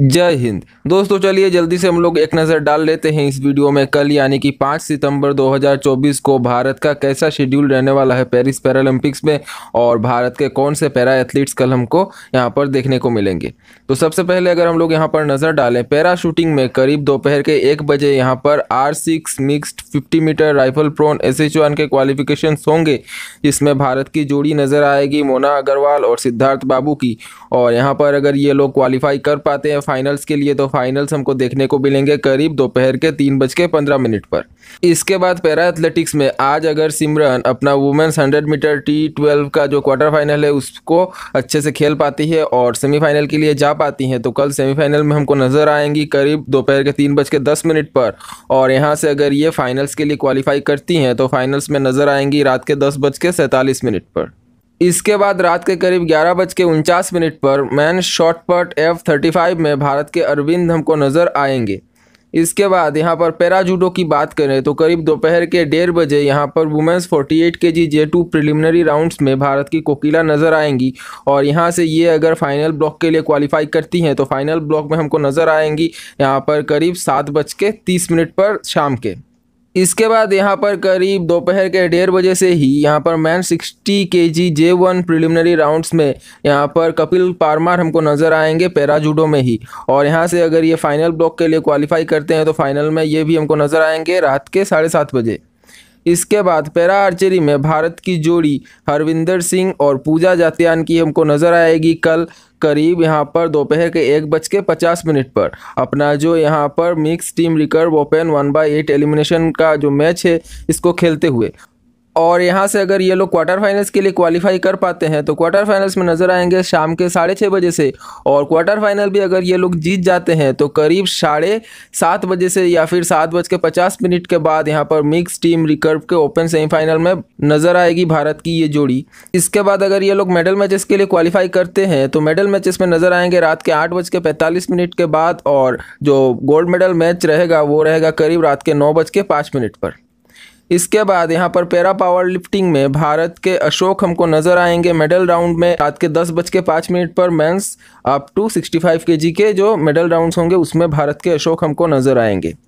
जय हिंद दोस्तों चलिए जल्दी से हम लोग एक नज़र डाल लेते हैं इस वीडियो में कल यानी कि 5 सितंबर 2024 को भारत का कैसा शेड्यूल रहने वाला है पेरिस पैरालंपिक्स में और भारत के कौन से पैरा एथलीट्स कल हमको यहाँ पर देखने को मिलेंगे तो सबसे पहले अगर हम लोग यहाँ पर नज़र डालें पैरा शूटिंग में करीब दोपहर के एक बजे यहाँ पर R six mixed fifty metre rifle prone S H one के क्वालिफिकेशन होंगे जिसमें भारत की जोड़ी नज़र आएगी मोना अग्रवाल और सिद्धार्थ बाबू की और यहाँ पर अगर ये लोग क्वालिफाई कर पाते हैं फाइनल्स के लिए तो फाइनल्स हमको देखने को मिलेंगे करीब दोपहर के तीन बज के पंद्रह मिनट पर इसके बाद पैरा एथलेटिक्स में आज अगर सिमरन अपना women's hundred metre T twelve का जो क्वार्टर फाइनल है उसको अच्छे से खेल पाती है और सेमीफाइनल के लिए जा पाती हैं तो कल सेमीफाइनल में हमको नज़र आएंगी करीब दोपहर के तीन बज के दस मिनट पर और यहाँ से अगर ये फाइनल्स के लिए क्वालिफाई करती हैं तो फाइनल्स में नज़र आएंगी रात के दस बज के सैंतालीस मिनट पर इसके बाद रात के करीब ग्यारह बज के उनचास मिनट पर men shot put F thirty five में भारत के अरविंद हमको नज़र आएंगे इसके बाद यहाँ पर पैराजूडो की बात करें तो करीब दोपहर के डेढ़ बजे यहाँ पर women's 48 K G J two preliminary rounds में भारत की कोकिला नज़र आएंगी और यहाँ से ये अगर फाइनल ब्लॉक के लिए क्वालिफाई करती हैं तो फाइनल ब्लॉक में हमको नज़र आएंगी यहाँ पर करीब सात बज के तीस मिनट पर शाम के इसके बाद यहाँ पर करीब दोपहर के डेढ़ बजे से ही यहाँ पर men 60 K G J one preliminary rounds में यहाँ पर कपिल पारमार हमको नज़र आएंगे पैराजूडो में ही और यहाँ से अगर ये फाइनल ब्लॉक के लिए क्वालिफाई करते हैं तो फाइनल में ये भी हमको नज़र आएंगे रात के साढ़े सात बजे इसके बाद पैरा आर्चरी में भारत की जोड़ी हरविंदर सिंह और पूजा जातियान की हमको नज़र आएगी कल करीब यहाँ पर दोपहर के एक बज के पचास मिनट पर अपना जो यहाँ पर mix team recurve open one by eight elimination का जो मैच है इसको खेलते हुए और यहाँ से अगर ये लोग क्वार्टर फाइनल्स के लिए क्वालिफाई कर पाते हैं तो क्वार्टर फाइनल्स में नज़र आएंगे शाम के साढ़े छः बजे से और क्वार्टर फाइनल भी अगर ये लोग जीत जाते हैं तो करीब साढ़े सात बजे से या फिर सात बज के पचास मिनट के बाद यहाँ पर मिक्स टीम रिकर्व के ओपन सेमीफाइनल में नज़र आएगी भारत की ये जोड़ी इसके बाद अगर ये लोग मेडल मैचेस के लिए क्वालिफाई करते हैं तो मेडल मैचेस में नज़र आएंगे रात के आठ बज के पैंतालीस मिनट के बाद और जो गोल्ड मेडल मैच रहेगा वो रहेगा करीब रात के नौ बज के पाँच मिनट पर इसके बाद यहाँ पर पैरा पावर लिफ्टिंग में भारत के अशोक हमको नजर आएंगे मेडल राउंड में रात के दस बज के पांच मिनट पर मेंस अप टू 65 केजी के जो मेडल राउंड्स होंगे उसमें भारत के अशोक हमको नजर आएंगे